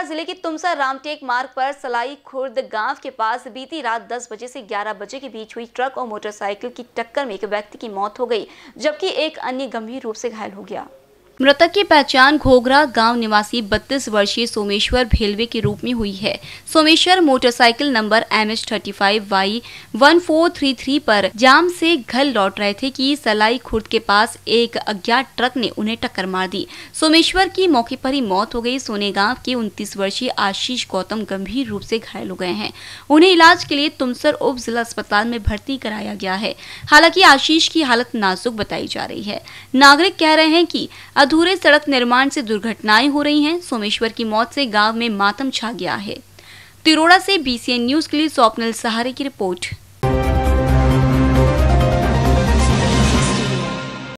बारां जिले के तुमसर रामटेक मार्ग पर सलाई खुर्द गांव के पास बीती रात 10 बजे से 11 बजे के बीच हुई ट्रक और मोटरसाइकिल की टक्कर में एक व्यक्ति की मौत हो गई जबकि एक अन्य गंभीर रूप से घायल हो गया मृतक की पहचान घोघरा गांव निवासी 32 वर्षीय सोमेश्वर भेलवे के रूप में हुई है Someshwar motorcycle number M H thirty पर जाम से घर लौट रहे थे कि सलाई खुर्द के पास एक अज्ञात ट्रक ने उन्हें टक्कर मार दी सोमेश्वर की मौके पर ही मौत हो गई गाँव के उन्तीस वर्षीय आशीष गौतम गंभीर रूप ऐसी घायल हो गए हैं उन्हें इलाज के लिए तुमसर उप जिला अस्पताल में भर्ती कराया गया है हालांकि आशीष की हालत नाजुक बताई जा रही है नागरिक कह रहे हैं की अधूरे सड़क निर्माण से दुर्घटनाएं हो रही हैं सोमेश्वर की मौत से गांव में मातम छा गया है तिरोड़ा से बीसीएन न्यूज के लिए स्वप्निल सहारे की रिपोर्ट